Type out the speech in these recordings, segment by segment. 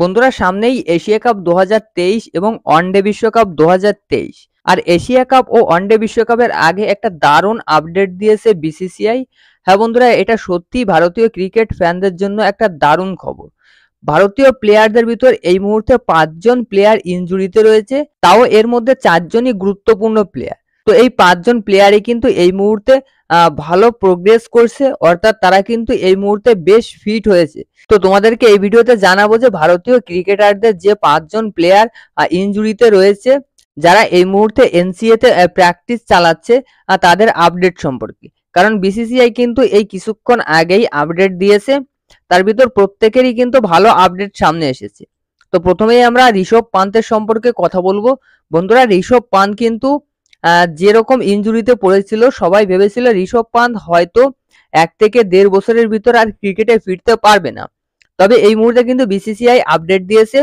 বন্ধুরা সামনেই Asia cup দু এবং ওয়ানডে বিশ্বকাপ দু আর এশিয়া কাপ ও ওয়ানডে বিশ্বকাপের আগে একটা দারুণ আপডেট দিয়েছে বিসিসিআই হ্যাঁ বন্ধুরা এটা সত্যি ভারতীয় ক্রিকেট ফ্যানদের জন্য একটা দারুণ খবর ভারতীয় প্লেয়ারদের ভিতর এই মুহূর্তে পাঁচজন প্লেয়ার ইঞ্জুরিতে রয়েছে তাও এর মধ্যে চারজনই গুরুত্বপূর্ণ প্লেয়ার তো এই পাঁচজন প্লেয়ারই কিন্তু এই মুহূর্তে ভালো প্রোগ্রেস করছে অর্থাৎ তারা কিন্তু এই মুহূর্তে বেশ ফিট হয়েছে তো তোমাদেরকে এই ভিডিওতে জানাবো যে ভারতীয় ক্রিকেটারদের যে পাঁচজন প্লেয়ার ইঞ্জুরিতে রয়েছে যারা এই মুহূর্তে এনসিএ তে প্র্যাকটিস চালাচ্ছে তাদের আপডেট সম্পর্কে কারণ বিসিসিআই কিন্তু এই কিছুক্ষণ আগেই আপডেট দিয়েছে তার ভিতর প্রত্যেকেরই কিন্তু ভালো আপডেট সামনে এসেছে তো প্রথমেই আমরা ঋষভ পান্তের সম্পর্কে কথা বলবো বন্ধুরা ঋষভ পান্ত কিন্তু যেরকম ইঞ্জুরিতে পড়েছিল সবাই ভেবেছিল ঋষভ পান্ত হয়তো এক থেকে দেড় বছরের ভিতর আর ক্রিকেটে ফিরতে পারবে না তবে এই মুহূর্তে কিন্তু বিসিসিআই আপডেট দিয়েছে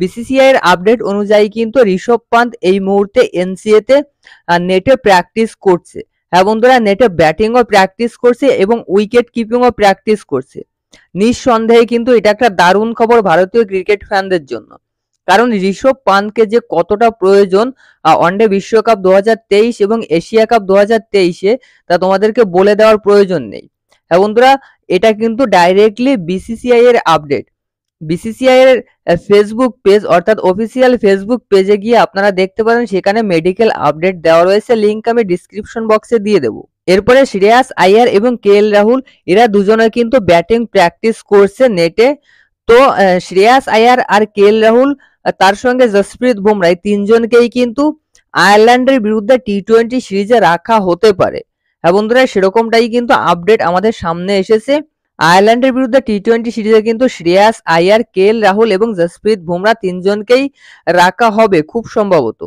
বিসিসিআই এর আপডেট অনুযায়ী কিন্তু ঋষভ পান্ত এই মুহূর্তে এনসিএ তে নেটে প্র্যাকটিস করছে হ্যাঁ বন্ধুরা নেটে ব্যাটিংও প্র্যাকটিস করছে এবং উইকেট কিপিংও প্র্যাকটিস করছে নিঃসন্দেহে কিন্তু এটা একটা দারুণ খবর ভারতীয় ক্রিকেট ফ্যানদের জন্য কারণ ঋষভ পানকে যে কতটা প্রয়োজন ওয়ানডে বিশ্বকাপ দু এবং এশিয়া কাপ দু তা তোমাদেরকে বলে দেওয়ার প্রয়োজন নেই হ্যাঁ বন্ধুরা এটা কিন্তু ডাইরেক্টলি বিসিসিআই এর আপডেট বিসিসিআই এর ফেসবুক পেজ অর্থাৎ অফিসিয়াল ফেসবুক পেজে গিয়ে আপনারা দেখতে পারেন সেখানে মেডিকেল আপডেট দেওয়া রয়েছে লিঙ্ক আমি ডিসক্রিপশন বক্সে দিয়ে দেবো এরপরে শ্রেয়াস আইয়ার এবং কে এল রাহুল এরা দুজনে কিন্তু ব্যাটিং প্র্যাকটিস করছে নেটে তো শ্রেয়াস আইয়ার আর কে এল রাহুল তার সঙ্গে জসপ্রীত বুমরা তিনজনকেই কিন্তু আয়ারল্যান্ডের বিরুদ্ধে টি টোয়েন্টি সিরিজে রাখা হতে পারে হ্যাঁ বন্ধুরা সেরকমটাই কিন্তু আপডেট আমাদের সামনে এসেছে আয়ারল্যান্ডের বিরুদ্ধে টি টোয়েন্টি সিরিজে কিন্তু শ্রেয়াস আইয়ার কেল রাহুল এবং জসপ্রীত বুমরা তিনজনকেই রাখা হবে খুব সম্ভবত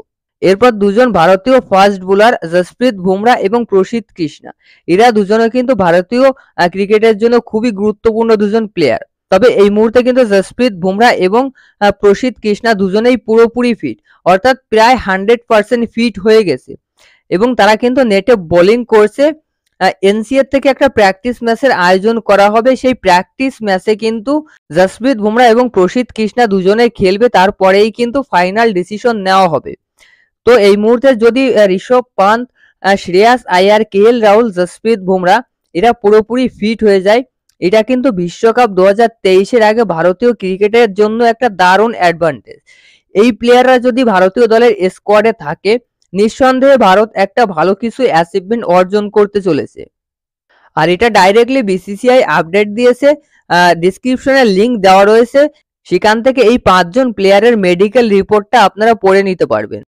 এরপর দুজন ভারতীয় ফাস্ট বোলার জসপ্রীত বুমরা এবং প্রসিদ্ধ কৃষ্ণা এরা দুজনে কিন্তু ভারতীয় ক্রিকেটের জন্য খুবই গুরুত্বপূর্ণ দুজন প্লেয়ার তবে এই মুহূর্তে কিন্তু জসপ্রীত বুমরা এবং প্রসিদ কৃষ্ণা দুজনেই পুরোপুরি ফিট অর্থাৎ প্রায় হান্ড্রেড পার্সেন্ট ফিট হয়ে গেছে এবং তারা কিন্তু নেটে বোলিং করছে এনসিএর থেকে একটা প্র্যাকটিস ম্যাচের আয়োজন করা হবে সেই প্র্যাকটিস ম্যাচে কিন্তু জসপ্রীত বুমরা এবং প্রসিদ কৃষ্ণা দুজনে খেলবে তারপরেই কিন্তু ফাইনাল ডিসিশন নেওয়া হবে তো এই মুহূর্তে যদি ঋষভ পান্ত শ্রেয়াস আয়ার কে এল রাহুল জসপ্রীত বুমরা এরা পুরোপুরি ফিট হয়ে যায় এটা কিন্তু বিশ্বকাপ দু হাজার তেইশের আগে ভারতীয় ক্রিকেটের জন্য একটা দারুণ অ্যাডভান্টেজ এই প্লেয়াররা যদি ভারতীয় দলের স্কোয়াডে থাকে নিঃসন্দেহে ভারত একটা ভালো কিছু অ্যাচিভমেন্ট অর্জন করতে চলেছে আর এটা ডাইরেক্টলি বিসিসিআই আপডেট দিয়েছে ডিসক্রিপশনে লিঙ্ক দেওয়া রয়েছে সেখান থেকে এই পাঁচজন প্লেয়ারের মেডিকেল রিপোর্টটা আপনারা পড়ে নিতে পারবেন